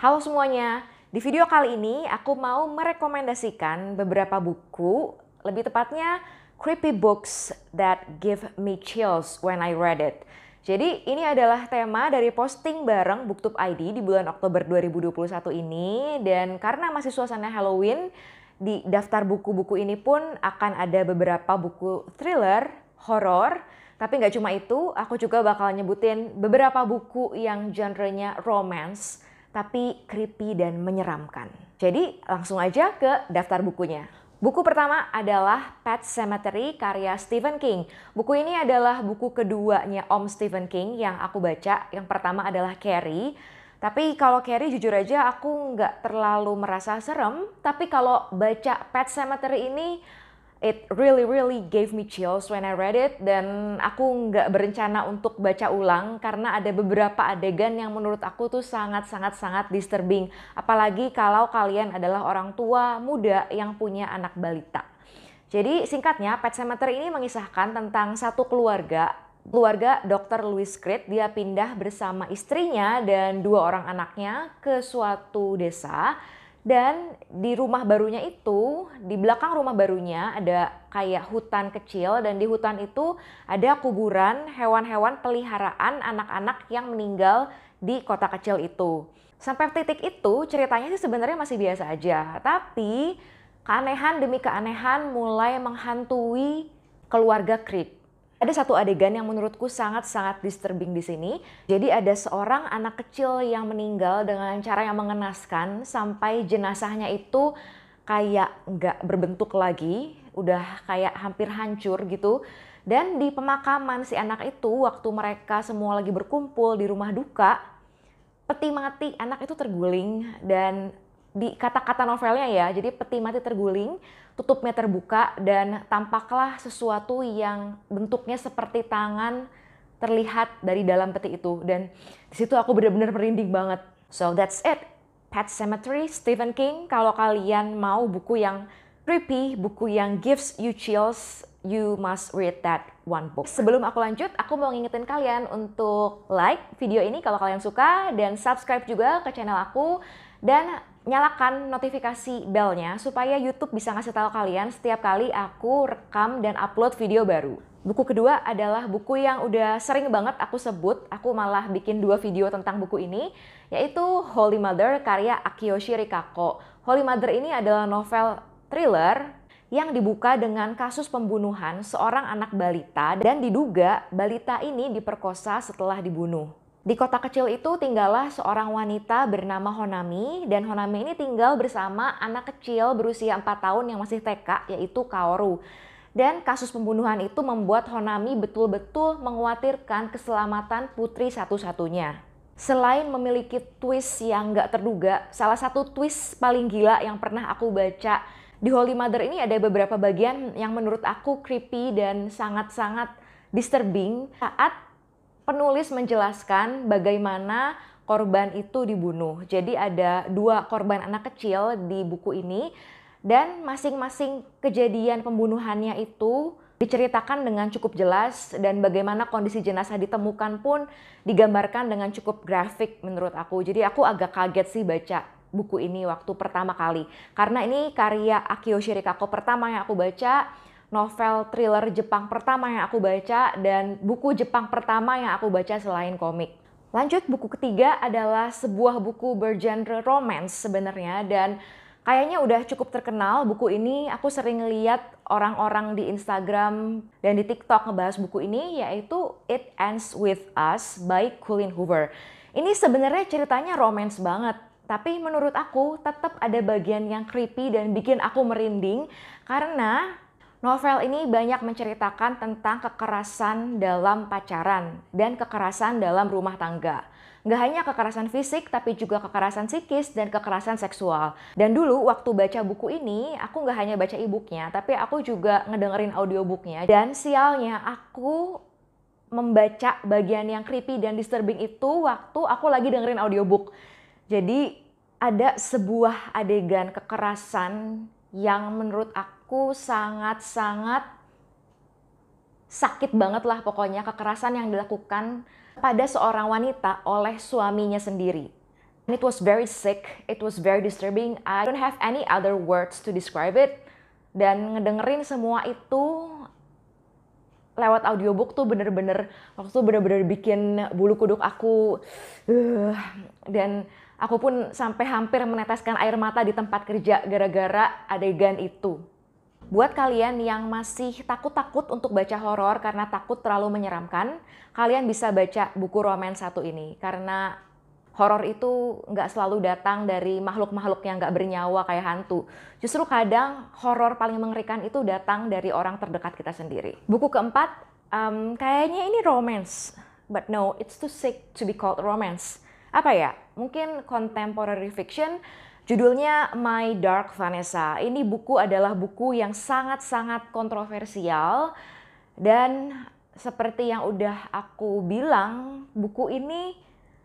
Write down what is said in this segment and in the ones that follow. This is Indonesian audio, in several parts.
Halo semuanya, di video kali ini aku mau merekomendasikan beberapa buku, lebih tepatnya creepy books that give me chills when I read it. Jadi ini adalah tema dari posting bareng Booktube ID di bulan Oktober 2021 ini dan karena masih suasana Halloween, di daftar buku-buku ini pun akan ada beberapa buku thriller, horor, tapi nggak cuma itu, aku juga bakal nyebutin beberapa buku yang genrenya romance tapi creepy dan menyeramkan. Jadi langsung aja ke daftar bukunya. Buku pertama adalah Pet Cemetery karya Stephen King. Buku ini adalah buku keduanya Om Stephen King yang aku baca. Yang pertama adalah Carrie. Tapi kalau Carrie jujur aja aku nggak terlalu merasa serem. Tapi kalau baca Pet Cemetery ini it really really gave me chills when I read it dan aku nggak berencana untuk baca ulang karena ada beberapa adegan yang menurut aku tuh sangat sangat sangat disturbing apalagi kalau kalian adalah orang tua muda yang punya anak balita. Jadi singkatnya Pet Sematary ini mengisahkan tentang satu keluarga keluarga Dr. Louis Creed dia pindah bersama istrinya dan dua orang anaknya ke suatu desa dan di rumah barunya itu, di belakang rumah barunya ada kayak hutan kecil dan di hutan itu ada kuburan hewan-hewan peliharaan anak-anak yang meninggal di kota kecil itu. Sampai titik itu ceritanya sih sebenarnya masih biasa aja, tapi keanehan demi keanehan mulai menghantui keluarga Creek. Ada satu adegan yang menurutku sangat-sangat disturbing di sini. Jadi ada seorang anak kecil yang meninggal dengan cara yang mengenaskan sampai jenazahnya itu kayak nggak berbentuk lagi, udah kayak hampir hancur gitu. Dan di pemakaman si anak itu, waktu mereka semua lagi berkumpul di rumah duka, peti mati anak itu terguling dan di kata-kata novelnya ya. Jadi peti mati terguling, tutupnya terbuka dan tampaklah sesuatu yang bentuknya seperti tangan terlihat dari dalam peti itu dan di situ aku benar-benar merinding banget. So that's it. Pet Cemetery Stephen King. Kalau kalian mau buku yang creepy, buku yang gives you chills, you must read that one book. Sebelum aku lanjut, aku mau ngingetin kalian untuk like video ini kalau kalian suka dan subscribe juga ke channel aku dan nyalakan notifikasi belnya supaya YouTube bisa ngasih tahu kalian setiap kali aku rekam dan upload video baru. Buku kedua adalah buku yang udah sering banget aku sebut, aku malah bikin dua video tentang buku ini, yaitu Holy Mother karya Akio Shirikako. Holy Mother ini adalah novel thriller yang dibuka dengan kasus pembunuhan seorang anak balita dan diduga balita ini diperkosa setelah dibunuh. Di kota kecil itu tinggallah seorang wanita bernama Honami dan Honami ini tinggal bersama anak kecil berusia 4 tahun yang masih TK yaitu Kaoru. Dan kasus pembunuhan itu membuat Honami betul-betul mengkhawatirkan keselamatan putri satu-satunya. Selain memiliki twist yang nggak terduga, salah satu twist paling gila yang pernah aku baca di Holy Mother ini ada beberapa bagian yang menurut aku creepy dan sangat-sangat disturbing saat penulis menjelaskan bagaimana korban itu dibunuh. Jadi ada dua korban anak kecil di buku ini dan masing-masing kejadian pembunuhannya itu diceritakan dengan cukup jelas dan bagaimana kondisi jenazah ditemukan pun digambarkan dengan cukup grafik menurut aku. Jadi aku agak kaget sih baca buku ini waktu pertama kali. Karena ini karya Akio Shirikako pertama yang aku baca novel thriller Jepang pertama yang aku baca dan buku Jepang pertama yang aku baca selain komik. Lanjut buku ketiga adalah sebuah buku bergenre romance sebenarnya dan kayaknya udah cukup terkenal buku ini. Aku sering lihat orang-orang di Instagram dan di TikTok ngebahas buku ini yaitu It Ends With Us by Colin Hoover. Ini sebenarnya ceritanya romance banget tapi menurut aku tetap ada bagian yang creepy dan bikin aku merinding karena Novel ini banyak menceritakan tentang kekerasan dalam pacaran dan kekerasan dalam rumah tangga. Nggak hanya kekerasan fisik, tapi juga kekerasan psikis dan kekerasan seksual. Dan dulu waktu baca buku ini, aku nggak hanya baca e-booknya, tapi aku juga ngedengerin audiobooknya. Dan sialnya aku membaca bagian yang creepy dan disturbing itu waktu aku lagi dengerin audiobook. Jadi ada sebuah adegan kekerasan yang menurut aku aku sangat-sangat sakit banget lah pokoknya kekerasan yang dilakukan pada seorang wanita oleh suaminya sendiri. And it was very sick, it was very disturbing. I don't have any other words to describe it. Dan ngedengerin semua itu lewat audiobook tuh bener-bener waktu tuh bener-bener bikin bulu kuduk aku uh, dan aku pun sampai hampir meneteskan air mata di tempat kerja gara-gara adegan itu. Buat kalian yang masih takut-takut untuk baca horor karena takut terlalu menyeramkan, kalian bisa baca buku romans satu ini karena horor itu nggak selalu datang dari makhluk-makhluk yang nggak bernyawa kayak hantu. Justru kadang horor paling mengerikan itu datang dari orang terdekat kita sendiri. Buku keempat, um, kayaknya ini romance, but no, it's too sick to be called romance. Apa ya? Mungkin contemporary fiction Judulnya My Dark Vanessa. Ini buku adalah buku yang sangat-sangat kontroversial dan seperti yang udah aku bilang, buku ini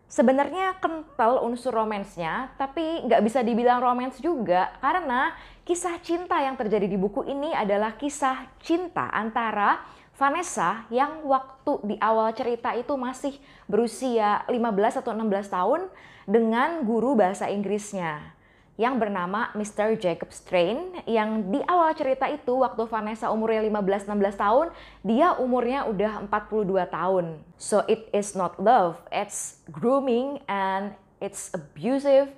sebenarnya kental unsur romansnya, tapi nggak bisa dibilang romans juga karena kisah cinta yang terjadi di buku ini adalah kisah cinta antara Vanessa yang waktu di awal cerita itu masih berusia 15 atau 16 tahun dengan guru bahasa Inggrisnya yang bernama Mr. Jacob Strain yang di awal cerita itu waktu Vanessa umurnya 15-16 tahun, dia umurnya udah 42 tahun. So it is not love, it's grooming and it's abusive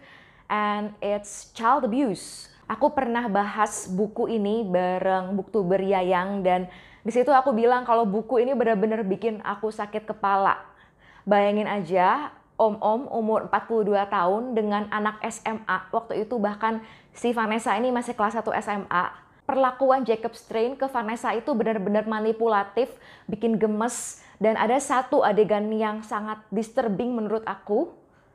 and it's child abuse. Aku pernah bahas buku ini bareng Booktuber Yayang dan di situ aku bilang kalau buku ini benar-benar bikin aku sakit kepala. Bayangin aja, om-om umur 42 tahun dengan anak SMA. Waktu itu bahkan si Vanessa ini masih kelas 1 SMA. Perlakuan Jacob Strain ke Vanessa itu benar-benar manipulatif, bikin gemes. Dan ada satu adegan yang sangat disturbing menurut aku.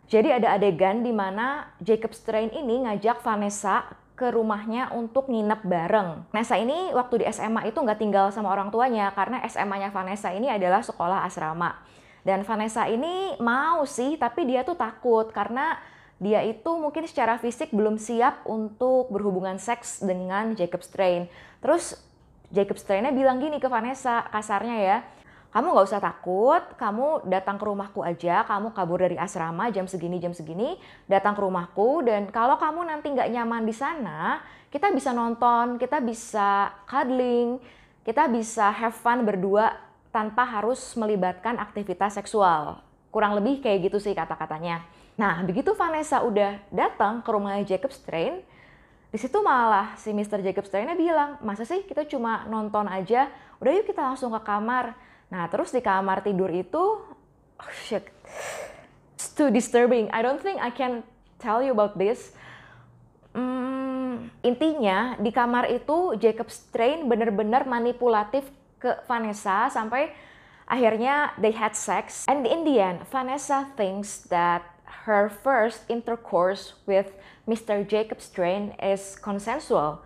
Jadi ada adegan di mana Jacob Strain ini ngajak Vanessa ke rumahnya untuk nginep bareng. Vanessa ini waktu di SMA itu nggak tinggal sama orang tuanya karena SMA-nya Vanessa ini adalah sekolah asrama. Dan Vanessa ini mau sih, tapi dia tuh takut karena dia itu mungkin secara fisik belum siap untuk berhubungan seks dengan Jacob Strain. Terus Jacob Strainnya bilang gini ke Vanessa, kasarnya ya, kamu nggak usah takut, kamu datang ke rumahku aja, kamu kabur dari asrama jam segini jam segini, datang ke rumahku dan kalau kamu nanti nggak nyaman di sana, kita bisa nonton, kita bisa cuddling, kita bisa have fun berdua tanpa harus melibatkan aktivitas seksual. Kurang lebih kayak gitu sih kata-katanya. Nah, begitu Vanessa udah datang ke rumah Jacob Strain, di situ malah si Mr. Jacob Strainnya bilang, masa sih kita cuma nonton aja, udah yuk kita langsung ke kamar. Nah, terus di kamar tidur itu, oh shit, it's too disturbing. I don't think I can tell you about this. Hmm, intinya, di kamar itu Jacob Strain bener-bener manipulatif ke Vanessa sampai akhirnya they had sex and in the end Vanessa thinks that her first intercourse with Mr. Jacob Strain is consensual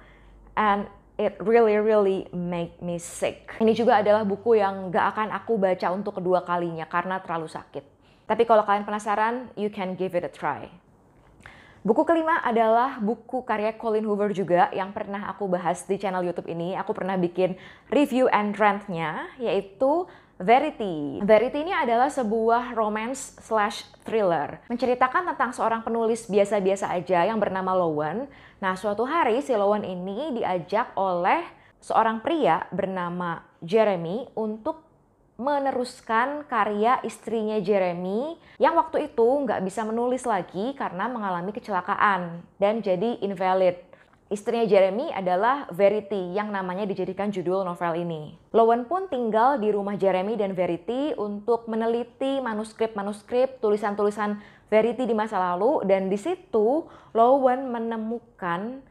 and it really really make me sick. Ini juga adalah buku yang gak akan aku baca untuk kedua kalinya karena terlalu sakit. Tapi kalau kalian penasaran, you can give it a try. Buku kelima adalah buku karya Colin Hoover juga yang pernah aku bahas di channel YouTube ini. Aku pernah bikin review and rant-nya, yaitu Verity. Verity ini adalah sebuah romance slash thriller. Menceritakan tentang seorang penulis biasa-biasa aja yang bernama Lowen. Nah, suatu hari si Lowen ini diajak oleh seorang pria bernama Jeremy untuk meneruskan karya istrinya Jeremy yang waktu itu nggak bisa menulis lagi karena mengalami kecelakaan dan jadi invalid. Istrinya Jeremy adalah Verity yang namanya dijadikan judul novel ini. Lowen pun tinggal di rumah Jeremy dan Verity untuk meneliti manuskrip-manuskrip tulisan-tulisan Verity di masa lalu dan di situ Lowen menemukan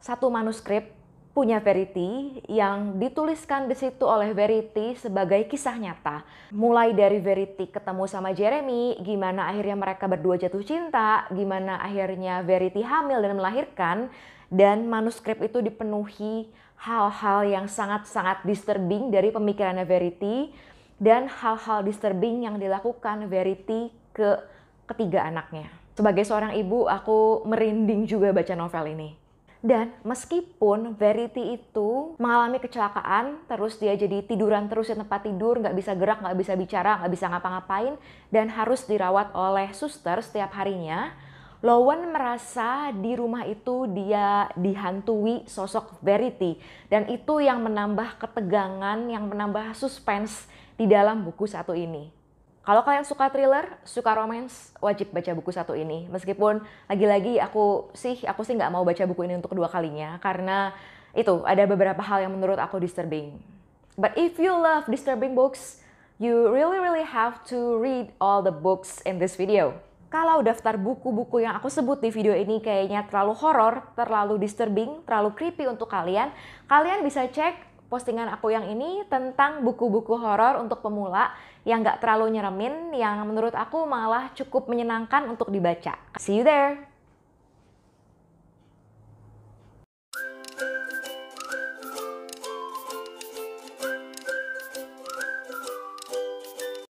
satu manuskrip punya Verity yang dituliskan di situ oleh Verity sebagai kisah nyata. Mulai dari Verity ketemu sama Jeremy, gimana akhirnya mereka berdua jatuh cinta, gimana akhirnya Verity hamil dan melahirkan, dan manuskrip itu dipenuhi hal-hal yang sangat-sangat disturbing dari pemikirannya Verity dan hal-hal disturbing yang dilakukan Verity ke ketiga anaknya. Sebagai seorang ibu, aku merinding juga baca novel ini. Dan meskipun Verity itu mengalami kecelakaan, terus dia jadi tiduran terus di tempat tidur, nggak bisa gerak, nggak bisa bicara, nggak bisa ngapa-ngapain, dan harus dirawat oleh suster setiap harinya, Lowen merasa di rumah itu dia dihantui sosok Verity. Dan itu yang menambah ketegangan, yang menambah suspense di dalam buku satu ini. Kalau kalian suka thriller, suka romance, wajib baca buku satu ini. Meskipun lagi-lagi aku sih aku sih nggak mau baca buku ini untuk kedua kalinya karena itu ada beberapa hal yang menurut aku disturbing. But if you love disturbing books, you really really have to read all the books in this video. Kalau daftar buku-buku yang aku sebut di video ini kayaknya terlalu horor, terlalu disturbing, terlalu creepy untuk kalian, kalian bisa cek postingan aku yang ini tentang buku-buku horor untuk pemula yang gak terlalu nyeremin, yang menurut aku malah cukup menyenangkan untuk dibaca. See you there!